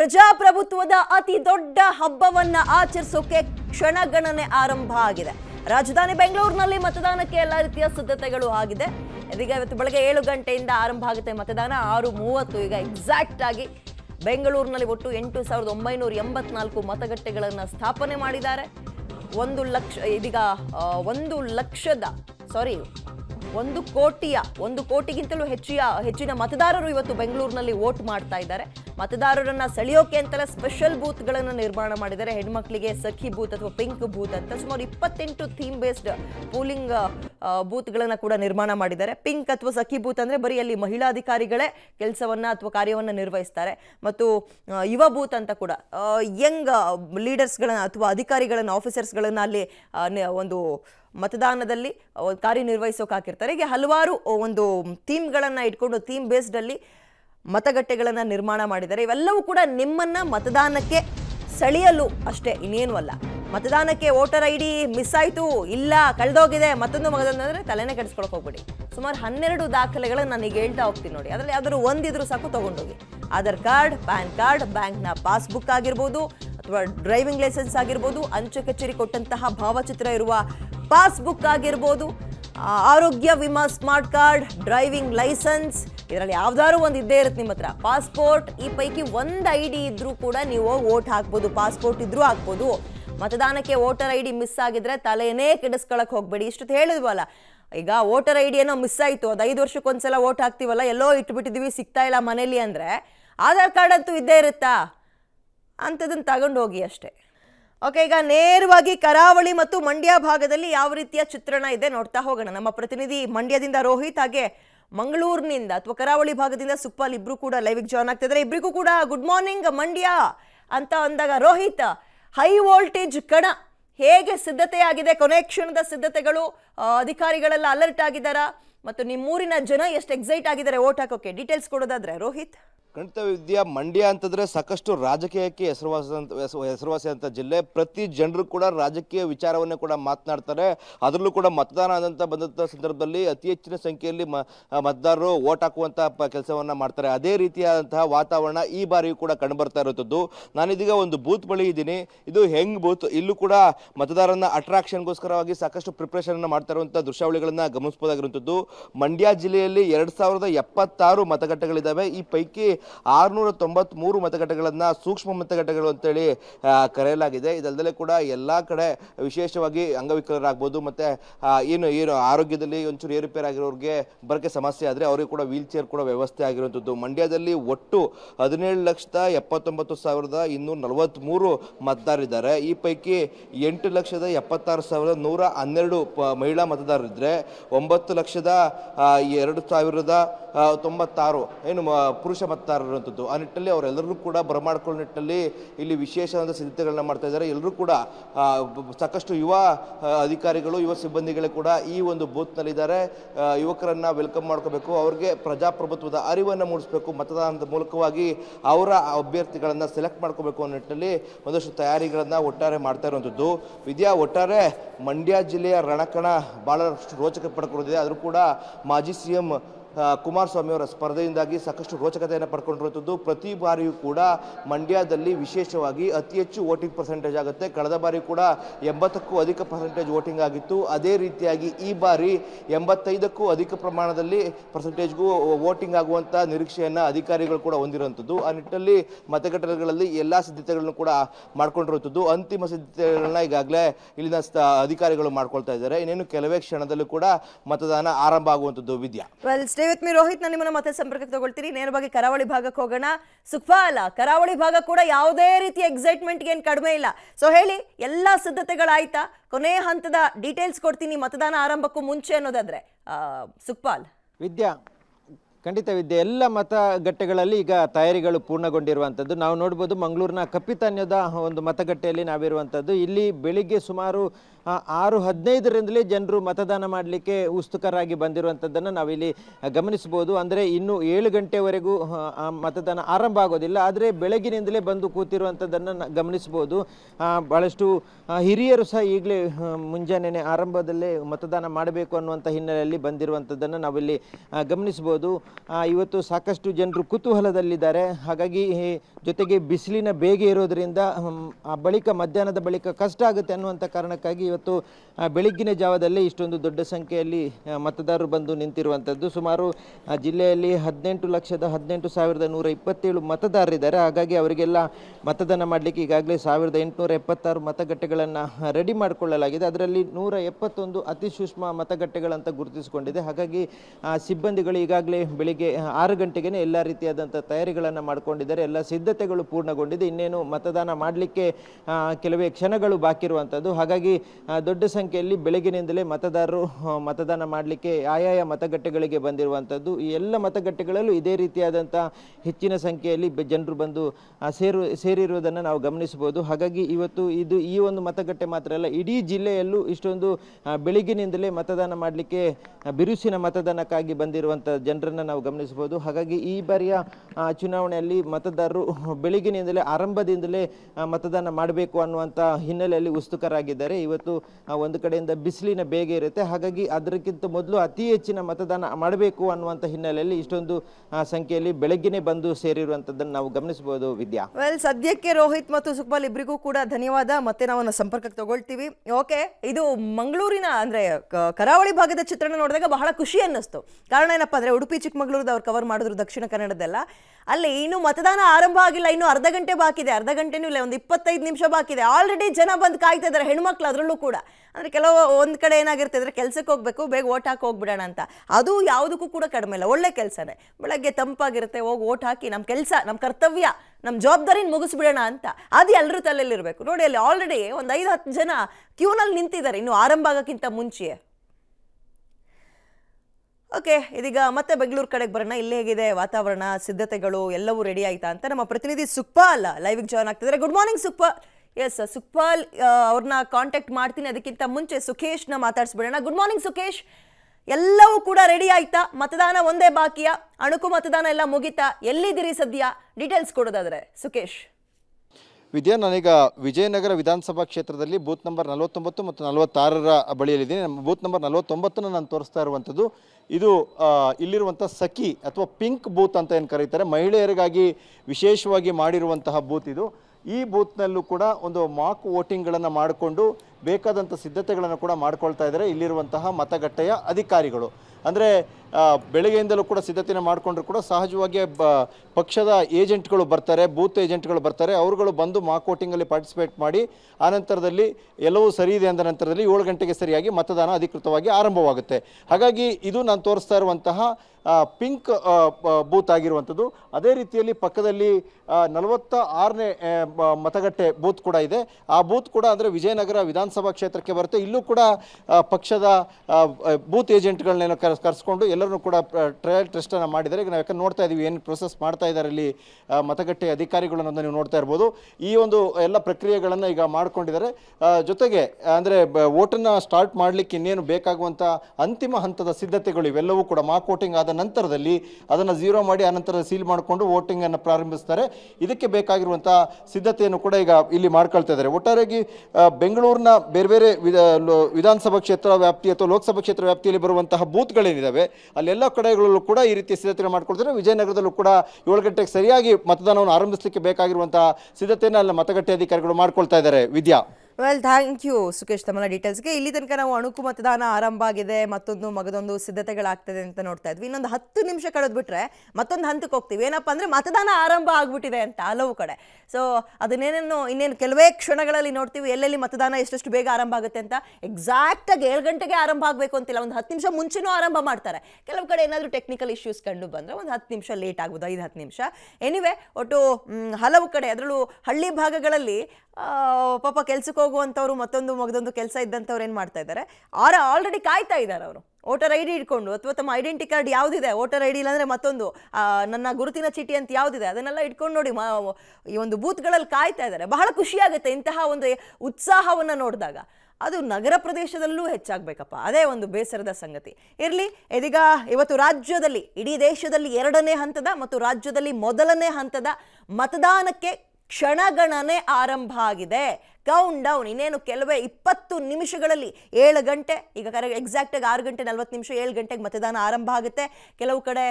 ಪ್ರಜಾಪ್ರಭುತ್ವದ ಅತಿ ದೊಡ್ಡ ಹಬ್ಬವನ್ನ ಆಚರಿಸೋಕೆ ಕ್ಷಣಗಣನೆ ಆರಂಭ ಆಗಿದೆ ರಾಜಧಾನಿ ಬೆಂಗಳೂರಿನಲ್ಲಿ ಮತದಾನಕ್ಕೆ ಎಲ್ಲ ರೀತಿಯ ಸಿದ್ಧತೆಗಳು ಆಗಿದೆ ಇದೀಗ ಇವತ್ತು ಬೆಳಗ್ಗೆ ಏಳು ಗಂಟೆಯಿಂದ ಆರಂಭ ಆಗುತ್ತೆ ಮತದಾನ ಆರು ಮೂವತ್ತು ಈಗ ಎಕ್ಸಾಕ್ಟ್ ಆಗಿ ಬೆಂಗಳೂರಿನಲ್ಲಿ ಒಟ್ಟು ಎಂಟು ಸಾವಿರದ ಒಂಬೈನೂರ ಎಂಬತ್ನಾಲ್ಕು ಮತಗಟ್ಟೆಗಳನ್ನು ಸ್ಥಾಪನೆ ಮಾಡಿದ್ದಾರೆ ಒಂದು ಲಕ್ಷ ಇದೀಗ ಒಂದು ಲಕ್ಷದ ಸಾರಿ ಒಂದು ಕೋಟಿಯ ಒಂದು ಕೋಟಿಗಿಂತಲೂ ಹೆಚ್ಚಿಯ ಹೆಚ್ಚಿನ ಮತದಾರರು ಇವತ್ತು ಬೆಂಗಳೂರಿನಲ್ಲಿ ವೋಟ್ ಮಾಡ್ತಾ ಇದ್ದಾರೆ ಮತದಾರರನ್ನ ಸೆಳೆಯೋಕೆ ಅಂತಲ್ಲ ಸ್ಪೆಷಲ್ ಬೂತ್ಗಳನ್ನು ನಿರ್ಮಾಣ ಮಾಡಿದ್ದಾರೆ ಹೆಣ್ಮಕ್ಳಿಗೆ ಸಖಿ ಬೂತ್ ಅಥವಾ ಪಿಂಕ್ ಬೂತ್ ಅಂತ ಸುಮಾರು ಇಪ್ಪತ್ತೆಂಟು ಥೀಮ್ ಬೇಸ್ಡ್ ಬೂತ್ ಬೂತ್ಗಳನ್ನು ಕೂಡ ನಿರ್ಮಾಣ ಮಾಡಿದ್ದಾರೆ ಪಿಂಕ್ ಅಥವಾ ಸಖಿ ಬೂತ್ ಅಂದರೆ ಬರೀ ಅಲ್ಲಿ ಮಹಿಳಾ ಅಧಿಕಾರಿಗಳೇ ಕೆಲಸವನ್ನು ಅಥವಾ ಕಾರ್ಯವನ್ನು ನಿರ್ವಹಿಸ್ತಾರೆ ಮತ್ತು ಯುವ ಬೂತ್ ಅಂತ ಕೂಡ ಯಂಗ್ ಲೀಡರ್ಸ್ಗಳನ್ನು ಅಥವಾ ಅಧಿಕಾರಿಗಳನ್ನು ಆಫೀಸರ್ಸ್ಗಳನ್ನು ಅಲ್ಲಿ ಒಂದು ಮತದಾನದಲ್ಲಿ ಕಾರ್ಯನಿರ್ವಹಿಸೋಕೆ ಹಾಕಿರ್ತಾರೆ ಹೀಗೆ ಹಲವಾರು ಒಂದು ಥೀಮ್ಗಳನ್ನು ಇಟ್ಕೊಂಡು ಥೀಮ್ ಬೇಸ್ಡಲ್ಲಿ ಮತಗಟ್ಟೆಗಳನ್ನು ನಿರ್ಮಾಣ ಮಾಡಿದ್ದಾರೆ ಇವೆಲ್ಲವೂ ಕೂಡ ನಿಮ್ಮನ್ನು ಮತದಾನಕ್ಕೆ ಸೆಳೆಯಲು ಅಷ್ಟೇ ಇನ್ನೇನು ಅಲ್ಲ ಮತದಾನಕ್ಕೆ ವೋಟರ್ ಐ ಡಿ ಮಿಸ್ ಆಯಿತು ಇಲ್ಲ ಕಳೆದೋಗಿದೆ ಮತ್ತೊಂದು ಮಗದಂದ್ರೆ ತಲೆನೇ ಕೆಡಿಸ್ಕೊಳಕ್ಕೆ ಹೋಗ್ಬಿಡಿ ಸುಮಾರು ಹನ್ನೆರಡು ದಾಖಲೆಗಳನ್ನು ನಾನು ಈಗ ಹೇಳ್ತಾ ಹೋಗ್ತೀನಿ ನೋಡಿ ಅದರಲ್ಲಿ ಯಾವ್ದಾದ್ರು ಒಂದಿದ್ರು ಸಾಕು ತೊಗೊಂಡೋಗಿ ಆಧಾರ್ ಕಾರ್ಡ್ ಪ್ಯಾನ್ ಕಾರ್ಡ್ ಬ್ಯಾಂಕ್ನ ಪಾಸ್ಬುಕ್ ಆಗಿರ್ಬೋದು ಅಥವಾ ಡ್ರೈವಿಂಗ್ ಲೈಸೆನ್ಸ್ ಆಗಿರ್ಬೋದು ಅಂಚೆ ಕಚೇರಿ ಕೊಟ್ಟಂತಹ ಭಾವಚಿತ್ರ ಇರುವ ಪಾಸ್ಬುಕ್ ಆಗಿರ್ಬೋದು ಆರೋಗ್ಯ ವಿಮಾ ಸ್ಮಾರ್ಟ್ ಕಾರ್ಡ್ ಡ್ರೈವಿಂಗ್ ಲೈಸೆನ್ಸ್ ಇದರಲ್ಲಿ ಯಾವ್ದಾದ್ರು ಒಂದು ಇದ್ದೇ ಇರುತ್ತೆ ನಿಮ್ಮ ಹತ್ರ ಪಾಸ್ಪೋರ್ಟ್ ಈ ಪೈಕಿ ಒಂದು ಐ ಡಿ ಇದ್ರೂ ಕೂಡ ನೀವು ವೋಟ್ ಹಾಕ್ಬೋದು ಪಾಸ್ಪೋರ್ಟ್ ಇದ್ರೂ ಹಾಕ್ಬೋದು ಮತದಾನಕ್ಕೆ ವೋಟರ್ ಐ ಡಿ ಮಿಸ್ ಆಗಿದ್ರೆ ತಲೆಯೇ ಕೆಡಿಸ್ಕೊಳಕ್ಕೆ ಹೋಗಬೇಡಿ ಇಷ್ಟು ಹೇಳಿದ್ವಲ್ಲ ಈಗ ವೋಟರ್ ಐ ಡಿ ಏನೋ ಮಿಸ್ ಆಯಿತು ಅದು ಐದು ವರ್ಷಕ್ಕೊಂದ್ಸಲ ವೋಟ್ ಹಾಕ್ತೀವಲ್ಲ ಎಲ್ಲೋ ಇಟ್ಬಿಟ್ಟಿದ್ವಿ ಸಿಗ್ತಾ ಇಲ್ಲ ಮನೇಲಿ ಅಂದರೆ ಆಧಾರ್ ಕಾರ್ಡ್ ಅಂತೂ ಇದ್ದೇ ಇರುತ್ತಾ ಅಂಥದ್ದನ್ನು ತಗೊಂಡೋಗಿ ಅಷ್ಟೇ ಓಕೆ ಈಗ ನೇರವಾಗಿ ಕರಾವಳಿ ಮತ್ತು ಮಂಡ್ಯ ಭಾಗದಲ್ಲಿ ಯಾವ ರೀತಿಯ ಚಿತ್ರಣ ಇದೆ ನೋಡ್ತಾ ಹೋಗೋಣ ನಮ್ಮ ಪ್ರತಿನಿಧಿ ಮಂಡ್ಯದಿಂದ ರೋಹಿತ್ ಹಾಗೆ ಮಂಗಳೂರಿನಿಂದ ಅಥವಾ ಕರಾವಳಿ ಭಾಗದಿಂದ ಸುಕ್ಪಾಲ್ ಇಬ್ರು ಕೂಡ ಲೈವಿಗೆ ಜಾಯ್ನ್ ಆಗ್ತಿದ್ದಾರೆ ಇಬ್ಬರಿಗೂ ಕೂಡ ಗುಡ್ ಮಾರ್ನಿಂಗ್ ಮಂಡ್ಯ ಅಂತ ಅಂದಾಗ ರೋಹಿತ್ ಹೈ ವೋಲ್ಟೇಜ್ ಕಣ ಹೇಗೆ ಸಿದ್ಧತೆಯಾಗಿದೆ ಕೊನೆ ಕ್ಷಣದ ಸಿದ್ಧತೆಗಳು ಅಧಿಕಾರಿಗಳೆಲ್ಲ ಅಲರ್ಟ್ ಆಗಿದ್ದಾರಾ ಮತ್ತು ನಿಮ್ಮೂರಿನ ಜನ ಎಷ್ಟು ಎಕ್ಸೈಟ್ ಆಗಿದ್ದಾರೆ ಓಟ್ ಹಾಕೋಕೆ ಡೀಟೇಲ್ಸ್ ಕೊಡೋದಾದ್ರೆ ರೋಹಿತ್ ಖಂಡಿತ ವಿದ್ಯಾ ಮಂಡ್ಯ ಅಂತಂದರೆ ಸಾಕಷ್ಟು ರಾಜಕೀಯಕ್ಕೆ ಹೆಸರುವಾಸಿದಂಥ ಹೆಸರುವಾಸಿಯಾದಂಥ ಜಿಲ್ಲೆ ಪ್ರತಿ ಜನರು ಕೂಡ ರಾಜಕೀಯ ವಿಚಾರವನ್ನೇ ಕೂಡ ಮಾತನಾಡ್ತಾರೆ ಅದರಲ್ಲೂ ಕೂಡ ಮತದಾನ ಆದಂಥ ಬಂದಂಥ ಸಂದರ್ಭದಲ್ಲಿ ಅತಿ ಹೆಚ್ಚಿನ ಸಂಖ್ಯೆಯಲ್ಲಿ ಮತದಾರರು ಓಟ್ ಹಾಕುವಂಥ ಪ ಕೆಲಸವನ್ನು ಮಾಡ್ತಾರೆ ಅದೇ ರೀತಿಯಾದಂತಹ ವಾತಾವರಣ ಈ ಬಾರಿಯೂ ಕೂಡ ಕಂಡುಬರ್ತಾ ಇರುವಂಥದ್ದು ನಾನಿದೀಗ ಒಂದು ಬೂತ್ ಬಳಿ ಇದ್ದೀನಿ ಇದು ಹೆಂಗ್ ಬೂತ್ ಇಲ್ಲೂ ಕೂಡ ಮತದಾರನ ಅಟ್ರಾಕ್ಷನ್ಗೋಸ್ಕರವಾಗಿ ಸಾಕಷ್ಟು ಪ್ರಿಪ್ರೇಷನನ್ನು ಮಾಡ್ತಾ ಇರುವಂಥ ದೃಶ್ಯಾವಳಿಗಳನ್ನು ಗಮನಿಸಬಹುದಾಗಿರುವಂಥದ್ದು ಮಂಡ್ಯ ಜಿಲ್ಲೆಯಲ್ಲಿ ಎರಡು ಸಾವಿರದ ಎಪ್ಪತ್ತಾರು ಮತಗಟ್ಟೆಗಳಿದ್ದಾವೆ ಈ ಪೈಕಿ ಆರುನೂರ ತೊಂಬತ್ಮೂರು ಮತಗಟ್ಟೆಗಳನ್ನು ಸೂಕ್ಷ್ಮ ಮತಗಟ್ಟೆಗಳು ಅಂತೇಳಿ ಕರೆಯಲಾಗಿದೆ ಇದಲ್ಲದೆ ಕೂಡ ಎಲ್ಲ ಕಡೆ ವಿಶೇಷವಾಗಿ ಅಂಗವಿಕಲರಾಗ್ಬೋದು ಮತ್ತು ಏನು ಏನು ಆರೋಗ್ಯದಲ್ಲಿ ಒಂಚೂರು ಏರುಪೇರು ಆಗಿರೋರಿಗೆ ಬರೋಕ್ಕೆ ಸಮಸ್ಯೆ ಆದರೆ ಅವರಿಗೆ ಕೂಡ ವೀಲ್ ಚೇರ್ ಕೂಡ ವ್ಯವಸ್ಥೆ ಆಗಿರುವಂಥದ್ದು ಮಂಡ್ಯದಲ್ಲಿ ಒಟ್ಟು ಹದಿನೇಳು ಲಕ್ಷದ ಎಪ್ಪತ್ತೊಂಬತ್ತು ಸಾವಿರದ ಇನ್ನೂರ ನಲವತ್ತ್ಮೂರು ಮತದಾರರಿದ್ದಾರೆ ಈ ಪೈಕಿ ಎಂಟು ಲಕ್ಷದ ಎಪ್ಪತ್ತಾರು ಸಾವಿರದ ನೂರ ಹನ್ನೆರಡು ಪ ಮಹಿಳಾ ಮತದಾರರಿದ್ದರೆ ಒಂಬತ್ತು ಲಕ್ಷದ ಎರಡು ಸಾವಿರದ ತೊಂಬತ್ತಾರು ಏನು ಪುರುಷ ಮತದಾರರಂಥದ್ದು ಆ ನಿಟ್ಟಿನಲ್ಲಿ ಅವರೆಲ್ಲರೂ ಕೂಡ ಬರಮಾಡ್ಕೊಳ್ಳೋ ನಿಟ್ಟಿನಲ್ಲಿ ಇಲ್ಲಿ ವಿಶೇಷವಾದ ಸಿದ್ಧತೆಗಳನ್ನ ಮಾಡ್ತಾ ಇದ್ದಾರೆ ಎಲ್ಲರೂ ಕೂಡ ಸಾಕಷ್ಟು ಯುವ ಅಧಿಕಾರಿಗಳು ಯುವ ಸಿಬ್ಬಂದಿಗಳೇ ಕೂಡ ಈ ಒಂದು ಬೂತ್ನಲ್ಲಿದ್ದಾರೆ ಯುವಕರನ್ನು ವೆಲ್ಕಮ್ ಮಾಡ್ಕೋಬೇಕು ಅವ್ರಿಗೆ ಪ್ರಜಾಪ್ರಭುತ್ವದ ಅರಿವನ್ನು ಮೂಡಿಸಬೇಕು ಮತದಾನದ ಮೂಲಕವಾಗಿ ಅವರ ಅಭ್ಯರ್ಥಿಗಳನ್ನು ಸೆಲೆಕ್ಟ್ ಮಾಡ್ಕೋಬೇಕು ಅನ್ನೋ ನಿಟ್ಟಿನಲ್ಲಿ ಒಂದಷ್ಟು ತಯಾರಿಗಳನ್ನು ಒಟ್ಟಾರೆ ಮಾಡ್ತಾ ಇರುವಂಥದ್ದು ವಿದ್ಯಾ ಒಟ್ಟಾರೆ ಮಂಡ್ಯ ಜಿಲ್ಲೆಯ ರಣಕಣ ಭಾಳಷ್ಟು ರೋಚಕ ಪಡ್ಕೊಂಡಿದೆ ಆದರೂ ಕೂಡ ಮಾಜಿ ಸಿ ಎಂ ಕುಮಾರಸ್ವಾಮಿಯವರ ಸ್ಪರ್ಧೆಯಿಂದಾಗಿ ಸಾಕಷ್ಟು ರೋಚಕತೆಯನ್ನು ಪಡ್ಕೊಂಡಿರುವಂಥದ್ದು ಪ್ರತಿ ಬಾರಿಯೂ ಕೂಡ ಮಂಡ್ಯದಲ್ಲಿ ವಿಶೇಷವಾಗಿ ಅತಿ ಹೆಚ್ಚು ವೋಟಿಂಗ್ ಪರ್ಸೆಂಟೇಜ್ ಆಗುತ್ತೆ ಕಳೆದ ಬಾರಿ ಕೂಡ ಎಂಬತ್ತಕ್ಕೂ ಅಧಿಕ ಪರ್ಸೆಂಟೇಜ್ ವೋಟಿಂಗ್ ಆಗಿತ್ತು ಅದೇ ರೀತಿಯಾಗಿ ಈ ಬಾರಿ ಎಂಬತ್ತೈದಕ್ಕೂ ಅಧಿಕ ಪ್ರಮಾಣದಲ್ಲಿ ಪರ್ಸೆಂಟೇಜ್ಗೂ ವೋಟಿಂಗ್ ಆಗುವಂಥ ನಿರೀಕ್ಷೆಯನ್ನು ಅಧಿಕಾರಿಗಳು ಕೂಡ ಹೊಂದಿರುವಂಥದ್ದು ಆ ನಿಟ್ಟಿನಲ್ಲಿ ಮತಗಟ್ಟೆಗಳಲ್ಲಿ ಎಲ್ಲ ಸಿದ್ಧತೆಗಳನ್ನು ಕೂಡ ಮಾಡ್ಕೊಂಡಿರುವಂಥದ್ದು ಅಂತಿಮ ಸಿದ್ಧತೆಗಳನ್ನ ಈಗಾಗಲೇ ಇಲ್ಲಿನ ಅಧಿಕಾರಿಗಳು ಮಾಡ್ಕೊಳ್ತಾ ಇದ್ದಾರೆ ಇನ್ನೇನು ಕೆಲವೇ ಕ್ಷಣದಲ್ಲೂ ಕೂಡ ಮತದಾನ ಆರಂಭ ಆಗುವಂಥದ್ದು ವಿದ್ಯಾ ಮೀ ರೋಹಿತ್ ನಾನು ನಿಮ್ಮನ್ನು ಮತ್ತೆ ಸಂಪರ್ಕಕ್ಕೆ ತಗೊಳ್ತೀನಿ ನೇರವಾಗಿ ಕರಾವಳಿ ಭಾಗಕ್ಕೆ ಹೋಗೋಣ ಅಲ್ಲ ಕರಾವಳಿ ಭಾಗ ಕೂಡ ಯಾವುದೇ ರೀತಿ ಎಕ್ಸೈಟ್ಮೆಂಟ್ಗೆ ಏನು ಕಡಿಮೆ ಇಲ್ಲ ಸೊ ಹೇಳಿ ಎಲ್ಲ ಸಿದ್ಧತೆಗಳಾಯ್ತಾ ಕೊನೆಯ ಹಂತದ ಡೀಟೇಲ್ಸ್ ಕೊಡ್ತೀನಿ ಮತದಾನ ಆರಂಭಕ್ಕೂ ಮುಂಚೆ ಅನ್ನೋದಾದರೆ ಸುಖಪಾಲ್ ವಿದ್ಯಾ ಖಂಡಿತ ವಿದ್ಯೆ ಎಲ್ಲ ಮತಗಟ್ಟೆಗಳಲ್ಲಿ ಈಗ ತಯಾರಿಗಳು ಪೂರ್ಣಗೊಂಡಿರುವಂಥದ್ದು ನಾವು ನೋಡ್ಬೋದು ಮಂಗಳೂರಿನ ಕಪ್ಪಿತಾನ್ಯದ ಒಂದು ಮತಗಟ್ಟೆಯಲ್ಲಿ ನಾವಿರುವಂಥದ್ದು ಇಲ್ಲಿ ಬೆಳಿಗ್ಗೆ ಸುಮಾರು ಆರು ಹದಿನೈದರಿಂದಲೇ ಜನರು ಮತದಾನ ಮಾಡಲಿಕ್ಕೆ ಉತ್ಸುಕರಾಗಿ ಬಂದಿರುವಂಥದ್ದನ್ನು ನಾವಿಲ್ಲಿ ಗಮನಿಸ್ಬೋದು ಅಂದರೆ ಇನ್ನು ಏಳು ಗಂಟೆವರೆಗೂ ಮತದಾನ ಆರಂಭ ಆಗೋದಿಲ್ಲ ಆದರೆ ಬೆಳಗಿನಿಂದಲೇ ಬಂದು ಕೂತಿರುವಂಥದ್ದನ್ನು ಗಮನಿಸ್ಬೋದು ಭಾಳಷ್ಟು ಹಿರಿಯರು ಸಹ ಈಗಲೇ ಮುಂಜಾನೆ ಆರಂಭದಲ್ಲೇ ಮತದಾನ ಮಾಡಬೇಕು ಅನ್ನುವಂಥ ಹಿನ್ನೆಲೆಯಲ್ಲಿ ಬಂದಿರುವಂಥದ್ದನ್ನು ನಾವಿಲ್ಲಿ ಗಮನಿಸ್ಬೋದು ಇವತ್ತು ಸಾಕಷ್ಟು ಜನರು ಕುತೂಹಲದಲ್ಲಿದ್ದಾರೆ ಹಾಗಾಗಿ ಜೊತೆಗೆ ಬಿಸಿಲಿನ ಬೇಗೆ ಇರೋದರಿಂದ ಬಳಿಕ ಮಧ್ಯಾಹ್ನದ ಬಳಿಕ ಕಷ್ಟ ಆಗುತ್ತೆ ಅನ್ನುವಂಥ ಕಾರಣಕ್ಕಾಗಿ ಇವತ್ತು ಬೆಳಗ್ಗಿನ ಜಾವದಲ್ಲಿ ಇಷ್ಟೊಂದು ದೊಡ್ಡ ಸಂಖ್ಯೆಯಲ್ಲಿ ಮತದಾರರು ಬಂದು ನಿಂತಿರುವಂಥದ್ದು ಸುಮಾರು ಜಿಲ್ಲೆಯಲ್ಲಿ ಹದಿನೆಂಟು ಲಕ್ಷದ ಹದಿನೆಂಟು ಸಾವಿರದ ನೂರ ಇಪ್ಪತ್ತೇಳು ಮತದಾರರಿದ್ದಾರೆ ಹಾಗಾಗಿ ಅವರಿಗೆಲ್ಲ ಮತದಾನ ಮಾಡಲಿಕ್ಕೆ ಈಗಾಗಲೇ ಸಾವಿರದ ಎಂಟುನೂರ ಎಪ್ಪತ್ತಾರು ಮತಗಟ್ಟೆಗಳನ್ನು ರೆಡಿ ಮಾಡಿಕೊಳ್ಳಲಾಗಿದೆ ಅದರಲ್ಲಿ ನೂರ ಎಪ್ಪತ್ತೊಂದು ಅತಿ ಸೂಕ್ಷ್ಮ ಮತಗಟ್ಟೆಗಳಂತ ಗುರುತಿಸಿಕೊಂಡಿದೆ ಹಾಗಾಗಿ ಸಿಬ್ಬಂದಿಗಳು ಈಗಾಗಲೇ ಬೆಳಿಗ್ಗೆ ಆರು ಗಂಟೆಗೆ ಎಲ್ಲ ರೀತಿಯಾದಂಥ ತಯಾರಿಗಳನ್ನು ಮಾಡಿಕೊಂಡಿದ್ದಾರೆ ಎಲ್ಲ ಸಿದ್ಧತೆಗಳು ಪೂರ್ಣಗೊಂಡಿದೆ ಇನ್ನೇನು ಮತದಾನ ಮಾಡಲಿಕ್ಕೆ ಕೆಲವೇ ಕ್ಷಣಗಳು ಬಾಕಿರುವಂಥದ್ದು ಹಾಗಾಗಿ ದೊಡ್ಡ ಸಂಖ್ಯೆಯಲ್ಲಿ ಬೆಳಗಿನಿಂದಲೇ ಮತದಾರರು ಮತದಾನ ಮಾಡಲಿಕ್ಕೆ ಆಯಾಯ ಮತಗಟ್ಟೆಗಳಿಗೆ ಬಂದಿರುವಂಥದ್ದು ಈ ಎಲ್ಲ ಮತಗಟ್ಟೆಗಳಲ್ಲೂ ಇದೇ ರೀತಿಯಾದಂಥ ಹೆಚ್ಚಿನ ಸಂಖ್ಯೆಯಲ್ಲಿ ಜನರು ಬಂದು ಸೇರು ಸೇರಿರುವುದನ್ನು ನಾವು ಗಮನಿಸಬಹುದು ಹಾಗಾಗಿ ಇವತ್ತು ಇದು ಈ ಒಂದು ಮತಗಟ್ಟೆ ಮಾತ್ರ ಅಲ್ಲ ಇಡೀ ಜಿಲ್ಲೆಯಲ್ಲೂ ಇಷ್ಟೊಂದು ಬೆಳಗಿನಿಂದಲೇ ಮತದಾನ ಮಾಡಲಿಕ್ಕೆ ಬಿರುಸಿನ ಮತದಾನಕ್ಕಾಗಿ ಬಂದಿರುವಂಥ ಜನರನ್ನು ನಾವು ಗಮನಿಸಬಹುದು ಹಾಗಾಗಿ ಈ ಬಾರಿಯ ಚುನಾವಣೆಯಲ್ಲಿ ಮತದಾರರು ಬೆಳಗಿನಿಂದಲೇ ಆರಂಭದಿಂದಲೇ ಮತದಾನ ಮಾಡಬೇಕು ಅನ್ನುವಂಥ ಹಿನ್ನೆಲೆಯಲ್ಲಿ ಉತ್ಸುಕರಾಗಿದ್ದಾರೆ ಇವತ್ತು ಒಂದು ಕಡೆಯಿಂದ ಬಿಸಿಲಿನ ಬೇಗ ಇರುತ್ತೆ ಹಾಗಾಗಿ ಅದಕ್ಕಿಂತ ಮೊದಲು ಅತಿ ಹೆಚ್ಚಿನ ಮತದಾನ ಮಾಡಬೇಕು ಅನ್ನುವಂಥ ಹಿನ್ನೆಲೆಯಲ್ಲಿ ಇಷ್ಟೊಂದು ಸಂಖ್ಯೆಯಲ್ಲಿ ಬೆಳಗ್ಗೆನೆ ಬಂದು ಸೇರಿರುವಂಥದ್ದನ್ನು ನಾವು ಗಮನಿಸಬಹುದು ವಿದ್ಯಾ ವೆಲ್ ಸದ್ಯಕ್ಕೆ ರೋಹಿತ್ ಮತ್ತು ಸುಖಪಾಲ್ ಇಬ್ಬರಿಗೂ ಕೂಡ ಧನ್ಯವಾದ ಮತ್ತೆ ನಾವು ಸಂಪರ್ಕಕ್ಕೆ ತಗೊಳ್ತೀವಿ ಓಕೆ ಇದು ಮಂಗಳೂರಿನ ಅಂದ್ರೆ ಕರಾವಳಿ ಭಾಗದ ಚಿತ್ರಣ ನೋಡಿದಾಗ ಬಹಳ ಖುಷಿ ಅನ್ನಿಸ್ತು ಕಾರಣ ಏನಪ್ಪಾ ಅಂದ್ರೆ ಉಡುಪಿ ಚಿಕ್ಕಮಗಳೂರದ ಅವ್ರು ಕವರ್ ಮಾಡಿದ್ರು ದಕ್ಷಿಣ ಕನ್ನಡದಲ್ಲ ಅಲ್ಲಿ ಇನ್ನು ಮತದಾನ ಆರಂಭ ಆಗಿಲ್ಲ ಇನ್ನು ಅರ್ಧ ಗಂಟೆ ಬಾಕಿದೆ ಅರ್ಧ ಗಂಟೆನೂ ಇಲ್ಲ ಒಂದು ಇಪ್ಪತ್ತೈದು ನಿಮಿಷ ಬಾಕಿದೆ ಆಲ್ರೆಡಿ ಜನ ಬಂದು ಕಾಯ್ತಾ ಇದ್ದಾರೆ ಹೆಣ್ಮಕ್ಳು ಅದರಲ್ಲೂ ಕೂಡ ಕೂಡ ಅಂದರೆ ಕೆಲವು ಒಂದು ಕಡೆ ಏನಾಗಿರುತ್ತೆ ಅಂದರೆ ಕೆಲಸಕ್ಕೆ ಹೋಗಬೇಕು ಬೇಗ ಓಟ್ ಹಾಕಿ ಹೋಗ್ಬಿಡೋಣ ಅಂತ ಅದು ಯಾವುದಕ್ಕೂ ಕೂಡ ಕಡಿಮೆ ಇಲ್ಲ ಒಳ್ಳೆ ಕೆಲಸನೇ ಬೆಳಗ್ಗೆ ತಂಪಾಗಿರುತ್ತೆ ಹೋಗಿ ಓಟ್ ಹಾಕಿ ನಮ್ಮ ಕೆಲಸ ನಮ್ಮ ಕರ್ತವ್ಯ ನಮ್ಮ ಜವಾಬ್ದಾರಿನ ಮುಗಿಸ್ಬಿಡೋಣ ಅಂತ ಅದು ಎಲ್ಲರೂ ತಲೆಯಲ್ಲಿರಬೇಕು ನೋಡಿ ಅಲ್ಲಿ ಆಲ್ರೆಡಿ ಒಂದು ಐದು ಹತ್ತು ಜನ ಕ್ಯೂನಲ್ಲಿ ನಿಂತಿದ್ದಾರೆ ಇನ್ನು ಆರಂಭ ಆಗೋಕ್ಕಿಂತ ಮುಂಚೆಯೇ ಓಕೆ ಇದೀಗ ಮತ್ತೆ ಬೆಂಗಳೂರು ಕಡೆಗೆ ಬರೋಣ ಇಲ್ಲಿ ಹೇಗಿದೆ ವಾತಾವರಣ ಸಿದ್ಧತೆಗಳು ಎಲ್ಲವೂ ರೆಡಿ ಆಯ್ತಾ ಅಂತ ನಮ್ಮ ಪ್ರತಿನಿಧಿ ಅಲ್ಲ ಲೈವಿಗೆ ಜಾಯ್ನ್ ಆಗ್ತಿದ್ದಾರೆ ಗುಡ್ ಮಾರ್ನಿಂಗ್ ಸುಪ್ಪ ಎಸ್ ಸುಖಪಾಲ್ uh, ಅವ್ರನ್ನ ಕಾಂಟ್ಯಾಕ್ಟ್ ಮಾಡ್ತೀನಿ ಅದಕ್ಕಿಂತ ಮುಂಚೆ ಸುಖೇಶ್ನ ಮಾತಾಡಿಸ್ಬಿಡೋಣ ಗುಡ್ ಮಾರ್ನಿಂಗ್ ಸುಖೇಶ್ ಎಲ್ಲವೂ ಕೂಡ ರೆಡಿ ಆಯ್ತಾ ಮತದಾನ ಒಂದೇ ಬಾಕಿಯ ಅಣುಕು ಮತದಾನ ಎಲ್ಲ ಮುಗಿತಾ ಎಲ್ಲಿದ್ದೀರಿ ಸದ್ಯ ಡೀಟೇಲ್ಸ್ ಕೊಡೋದಾದ್ರೆ ಸುಖೇಶ್ ವಿದ್ಯಾ ನಾನೀಗ ವಿಜಯನಗರ ವಿಧಾನಸಭಾ ಕ್ಷೇತ್ರದಲ್ಲಿ ಬೂತ್ ನಂಬರ್ ನಲವತ್ತೊಂಬತ್ತು ಮತ್ತು ನಲವತ್ತಾರರ ಬಳಿಯಲ್ಲಿದ್ದೀನಿ ನಮ್ಮ ಬೂತ್ ನಂಬರ್ ನಲವತ್ತೊಂಬತ್ತನ್ನು ನಾನು ತೋರಿಸ್ತಾ ಇರುವಂಥದ್ದು ಇದು ಇಲ್ಲಿರುವಂಥ ಸಖಿ ಅಥವಾ ಪಿಂಕ್ ಬೂತ್ ಅಂತ ಏನು ಕರೀತಾರೆ ಮಹಿಳೆಯರಿಗಾಗಿ ವಿಶೇಷವಾಗಿ ಮಾಡಿರುವಂತಹ ಬೂತ್ ಇದು ಈ ಬೂತ್ನಲ್ಲೂ ಕೂಡ ಒಂದು ಮಾಕ್ ವೋಟಿಂಗ್ಗಳನ್ನು ಮಾಡಿಕೊಂಡು ಬೇಕಾದಂಥ ಸಿದ್ಧತೆಗಳನ್ನು ಕೂಡ ಮಾಡ್ಕೊಳ್ತಾ ಇದ್ದಾರೆ ಇಲ್ಲಿರುವಂತಹ ಮತಗಟ್ಟೆಯ ಅಧಿಕಾರಿಗಳು ಅಂದರೆ ಬೆಳಗ್ಗೆಯಿಂದಲೂ ಕೂಡ ಸಿದ್ಧತೆಯನ್ನು ಮಾಡಿಕೊಂಡ್ರು ಕೂಡ ಸಹಜವಾಗಿ ಬ ಪಕ್ಷದ ಏಜೆಂಟ್ಗಳು ಬರ್ತಾರೆ ಬೂತ್ ಏಜೆಂಟ್ಗಳು ಬರ್ತಾರೆ ಅವರುಗಳು ಬಂದು ವೋಟಿಂಗಲ್ಲಿ ಪಾರ್ಟಿಸಿಪೇಟ್ ಮಾಡಿ ಆನಂತರದಲ್ಲಿ ಎಲ್ಲವೂ ಸರಿ ಇದೆ ಅಂದ ನಂತರದಲ್ಲಿ ಏಳು ಗಂಟೆಗೆ ಸರಿಯಾಗಿ ಮತದಾನ ಅಧಿಕೃತವಾಗಿ ಆರಂಭವಾಗುತ್ತೆ ಹಾಗಾಗಿ ಇದು ನಾನು ತೋರಿಸ್ತಾ ಇರುವಂತಹ ಪಿಂಕ್ ಬೂತ್ ಆಗಿರುವಂಥದ್ದು ಅದೇ ರೀತಿಯಲ್ಲಿ ಪಕ್ಕದಲ್ಲಿ ನಲವತ್ತ ಆರನೇ ಮತಗಟ್ಟೆ ಬೂತ್ ಕೂಡ ಇದೆ ಆ ಬೂತ್ ಕೂಡ ಅಂದರೆ ವಿಜಯನಗರ ವಿಧಾನ ವಿಧಾನಸಭಾ ಕ್ಷೇತ್ರಕ್ಕೆ ಬರುತ್ತೆ ಇಲ್ಲೂ ಕೂಡ ಪಕ್ಷದ ಬೂತ್ ಏಜೆಂಟ್ಗಳನ್ನೇನು ಕರೆಸ್ ಕರೆಸ್ಕೊಂಡು ಎಲ್ಲರನ್ನೂ ಕೂಡ ಟ್ರಯಲ್ ಟೆಸ್ಟನ್ನು ಮಾಡಿದ್ದಾರೆ ಈಗ ನಾವು ಯಾಕಂದ್ರೆ ನೋಡ್ತಾ ಇದ್ದೀವಿ ಏನು ಪ್ರೊಸೆಸ್ ಮಾಡ್ತಾ ಇದ್ದಾರೆ ಇಲ್ಲಿ ಮತಗಟ್ಟೆ ಅಧಿಕಾರಿಗಳು ಅನ್ನೋದನ್ನು ನೀವು ನೋಡ್ತಾ ಇರ್ಬೋದು ಈ ಒಂದು ಎಲ್ಲ ಪ್ರಕ್ರಿಯೆಗಳನ್ನು ಈಗ ಮಾಡಿಕೊಂಡಿದ್ದಾರೆ ಜೊತೆಗೆ ಅಂದರೆ ಓಟನ್ನು ಸ್ಟಾರ್ಟ್ ಮಾಡಲಿಕ್ಕೆ ಇನ್ನೇನು ಬೇಕಾಗುವಂಥ ಅಂತಿಮ ಹಂತದ ಸಿದ್ಧತೆಗಳು ಇವೆಲ್ಲವೂ ಕೂಡ ಮಾಕ್ ವೋಟಿಂಗ್ ಆದ ನಂತರದಲ್ಲಿ ಅದನ್ನು ಜೀರೋ ಮಾಡಿ ಆನಂತರ ಸೀಲ್ ಮಾಡಿಕೊಂಡು ವೋಟಿಂಗನ್ನು ಪ್ರಾರಂಭಿಸ್ತಾರೆ ಇದಕ್ಕೆ ಬೇಕಾಗಿರುವಂಥ ಸಿದ್ಧತೆಯನ್ನು ಕೂಡ ಈಗ ಇಲ್ಲಿ ಮಾಡ್ಕೊಳ್ತಾ ಇದ್ದಾರೆ ಒಟ್ಟಾರೆಯಾಗಿ ಬೆಂಗಳೂರಿನ ಬೇರೆ ಬೇರೆ ವಿಧಾನಸಭಾ ಕ್ಷೇತ್ರ ವ್ಯಾಪ್ತಿ ಅಥವಾ ಲೋಕಸಭಾ ಕ್ಷೇತ್ರ ವ್ಯಾಪ್ತಿಯಲ್ಲಿ ಬರುವಂತಹ ಬೂತ್ಗಳೇನಿದ್ದಾವೆ ಅಲ್ಲೆಲ್ಲ ಕಡೆಗಳಲ್ಲೂ ಕೂಡ ಈ ರೀತಿಯ ಸಿದ್ಧತೆ ಮಾಡ್ಕೊಳ್ತಾರೆ ವಿಜಯನಗರದಲ್ಲೂ ಕೂಡ ಏಳು ಗಂಟೆಗೆ ಸರಿಯಾಗಿ ಮತದಾನವನ್ನು ಆರಂಭಿಸಲಿಕ್ಕೆ ಬೇಕಾಗಿರುವಂತಹ ಸಿದ್ಧತೆಯನ್ನು ಅಲ್ಲಿ ಮತಗಟ್ಟೆ ಅಧಿಕಾರಿಗಳು ಮಾಡ್ಕೊಳ್ತಾ ಇದ್ದಾರೆ Vidya well thank you Sukhesh ತಮ್ಮ ಡೀಟೇಲ್ಸ್ಗೆ ಇಲ್ಲಿ ತನಕ ನಾವು ಅಣುಕು ಮತದಾನ ಆರಂಭ ಆಗಿದೆ ಮತ್ತೊಂದು ಮಗದೊಂದು ಸಿದ್ಧತೆಗಳಾಗ್ತದೆ ಅಂತ ನೋಡ್ತಾ ಇದ್ವಿ ಇನ್ನೊಂದು ಹತ್ತು ನಿಮಿಷ ಕಳೆದ್ಬಿಟ್ರೆ ಮತ್ತೊಂದು ಹಂತಕ್ಕೆ ಹೋಗ್ತೀವಿ ಏನಪ್ಪ ಅಂದರೆ ಮತದಾನ ಆರಂಭ ಆಗ್ಬಿಟ್ಟಿದೆ ಅಂತ ಹಲವು ಕಡೆ ಸೊ ಅದನ್ನೇನೇನು ಇನ್ನೇನು ಕೆಲವೇ ಕ್ಷಣಗಳಲ್ಲಿ ನೋಡ್ತೀವಿ ಎಲ್ಲೆಲ್ಲಿ ಮತದಾನ ಎಷ್ಟೆಷ್ಟು ಬೇಗ ಆರಂಭ ಆಗುತ್ತೆ ಅಂತ ಎಕ್ಸಾಕ್ಟಾಗಿ ಏಳು ಗಂಟೆಗೆ ಆರಂಭ ಆಗಬೇಕು ಅಂತಿಲ್ಲ ಒಂದು ಹತ್ತು ನಿಮಿಷ ಮುಂಚೆನೂ ಆರಂಭ ಮಾಡ್ತಾರೆ ಕೆಲವು ಕಡೆ ಏನಾದರೂ ಟೆಕ್ನಿಕಲ್ ಇಶ್ಯೂಸ್ ಕಂಡು ಬಂದರೆ ಒಂದು ಹತ್ತು ನಿಮಿಷ ಲೇಟ್ ಆಗ್ಬೋದು ಐದು ಹತ್ತು ನಿಮಿಷ ಎನಿವೆ ಒಟ್ಟು ಹಲವು ಕಡೆ ಅದರಲ್ಲೂ ಹಳ್ಳಿ ಭಾಗಗಳಲ್ಲಿ ಪಾಪ ಕೆಲ್ಸಕ್ಕೆ ಹೋಗುವಂಥವ್ರು ಮತ್ತೊಂದು ಮಗದೊಂದು ಕೆಲಸ ಇದ್ದಂಥವ್ರು ಏನು ಮಾಡ್ತಾ ಇದ್ದಾರೆ ಆರ ಆಲ್ರೆಡಿ ಕಾಯ್ತಾ ಇದ್ದಾರೆ ಅವರು ವೋಟರ್ ಐ ಡಿ ಇಟ್ಕೊಂಡು ಅಥವಾ ತಮ್ಮ ಐಡೆಂಟಿ ಕಾರ್ಡ್ ಯಾವುದಿದೆ ವೋಟರ್ ಐ ಡಿ ಇಲ್ಲಾಂದರೆ ಮತ್ತೊಂದು ನನ್ನ ಗುರುತಿನ ಚೀಟಿ ಅಂತ ಯಾವುದಿದೆ ಅದನ್ನೆಲ್ಲ ಇಟ್ಕೊಂಡು ನೋಡಿ ಈ ಒಂದು ಬೂತ್ಗಳಲ್ಲಿ ಕಾಯ್ತಾ ಇದ್ದಾರೆ ಬಹಳ ಖುಷಿಯಾಗುತ್ತೆ ಇಂತಹ ಒಂದು ಉತ್ಸಾಹವನ್ನು ನೋಡಿದಾಗ ಅದು ನಗರ ಪ್ರದೇಶದಲ್ಲೂ ಹೆಚ್ಚಾಗಬೇಕಪ್ಪ ಅದೇ ಒಂದು ಬೇಸರದ ಸಂಗತಿ ಇರಲಿ ಇದೀಗ ಇವತ್ತು ರಾಜ್ಯದಲ್ಲಿ ಇಡೀ ದೇಶದಲ್ಲಿ ಎರಡನೇ ಹಂತದ ಮತ್ತು ರಾಜ್ಯದಲ್ಲಿ ಮೊದಲನೇ ಹಂತದ ಮತದಾನಕ್ಕೆ ಕ್ಷಣಗಣನೆ ಆರಂಭ ಆಗಿದೆ ಕೌಂಟ್ ಡೌನ್ ಇನ್ನೇನು ಕೆಲವೇ ಇಪ್ಪತ್ತು ನಿಮಿಷಗಳಲ್ಲಿ ಏಳು ಗಂಟೆ ಈಗ ಕರೆ ಎಕ್ಸಾಕ್ಟಾಗಿ ಆರು ಗಂಟೆ ನಲ್ವತ್ತು ನಿಮಿಷ ಏಳು ಗಂಟೆಗೆ ಮತದಾನ ಆರಂಭ ಆಗುತ್ತೆ ಕೆಲವು ಕಡೆ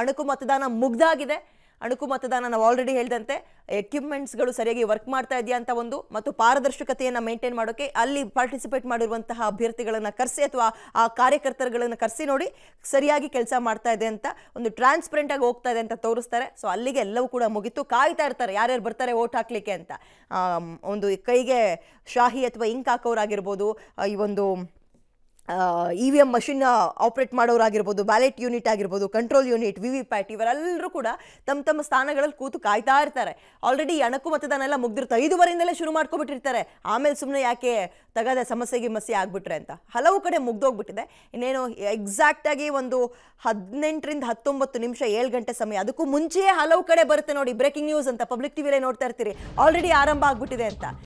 ಅಣುಕು ಮತದಾನ ಮುಗ್ದಾಗಿದೆ ಅಣುಕು ಮತದಾನ ನಾವು ಆಲ್ರೆಡಿ ಹೇಳಿದಂತೆ ಎಕ್ವಿಪ್ಮೆಂಟ್ಸ್ಗಳು ಸರಿಯಾಗಿ ವರ್ಕ್ ಮಾಡ್ತಾ ಇದೆಯಾ ಅಂತ ಒಂದು ಮತ್ತು ಪಾರದರ್ಶಕತೆಯನ್ನು ಮೇಂಟೈನ್ ಮಾಡೋಕ್ಕೆ ಅಲ್ಲಿ ಪಾರ್ಟಿಸಿಪೇಟ್ ಮಾಡಿರುವಂತಹ ಅಭ್ಯರ್ಥಿಗಳನ್ನು ಕರೆಸಿ ಅಥವಾ ಆ ಕಾರ್ಯಕರ್ತರುಗಳನ್ನು ಕರೆಸಿ ನೋಡಿ ಸರಿಯಾಗಿ ಕೆಲಸ ಮಾಡ್ತಾ ಇದೆ ಅಂತ ಒಂದು ಟ್ರಾನ್ಸ್ಪರೆಂಟ್ ಆಗಿ ಹೋಗ್ತಾ ಇದೆ ಅಂತ ತೋರಿಸ್ತಾರೆ ಸೊ ಅಲ್ಲಿಗೆ ಎಲ್ಲವೂ ಕೂಡ ಮುಗಿತು ಕಾಯ್ತಾ ಇರ್ತಾರೆ ಯಾರ್ಯಾರು ಬರ್ತಾರೆ ಓಟ್ ಹಾಕ್ಲಿಕ್ಕೆ ಅಂತ ಒಂದು ಕೈಗೆ ಶಾಹಿ ಅಥವಾ ಇಂಕ್ ಹಾಕೋರಾಗಿರ್ಬೋದು ಈ ಒಂದು E V M machine operate ಮಾಡೋರಾಗಿರ್ಬೋದು ಬ್ಯಾಲೆಟ್ ಯೂನಿಟ್ ಆಗಿರ್ಬೋದು control unit V V PAT ಇವರೆಲ್ಲರೂ ಕೂಡ ತಮ್ಮ ತಮ್ಮ ಸ್ಥಾನಗಳಲ್ಲಿ ಕೂತು ಕಾಯ್ತಾ ಇರ್ತಾರೆ ಆಲ್ರೆಡಿ ಅಣಕು ಮತದಾನ ಎಲ್ಲ ಮುಗ್ದಿರುತ್ತೆ ಐದುವರೆಯಿಂದಲೇ ಶುರು ಮಾಡ್ಕೊಬಿಟ್ಟಿರ್ತಾರೆ ಆಮೇಲೆ ಸುಮ್ಮನೆ ಯಾಕೆ ತಗದ ಸಮಸ್ಯೆ ಗಿಮಸ್ಯೆ ಆಗಿಬಿಟ್ರೆ ಅಂತ ಹಲವು ಕಡೆ ಮುಗ್ದೋಗ್ಬಿಟ್ಟಿದೆ ಇನ್ನೇನು ಎಕ್ಸಾಕ್ಟಾಗಿ ಒಂದು ಹದಿನೆಂಟರಿಂದ ಹತ್ತೊಂಬತ್ತು ನಿಮಿಷ ಏಳು ಗಂಟೆ ಸಮಯ ಅದಕ್ಕೂ ಮುಂಚೆಯೇ ಹಲವು ಕಡೆ ಬರುತ್ತೆ ನೋಡಿ ಬ್ರೇಕಿಂಗ್ ನ್ಯೂಸ್ ಅಂತ ಪಬ್ಲಿಕ್ ಟಿವಿಲೇ ನೋಡ್ತಾ ಇರ್ತೀರಿ ಆಲ್ರೆಡಿ ಆರಂಭ ಆಗ್ಬಿಟ್ಟಿದೆ ಅಂತ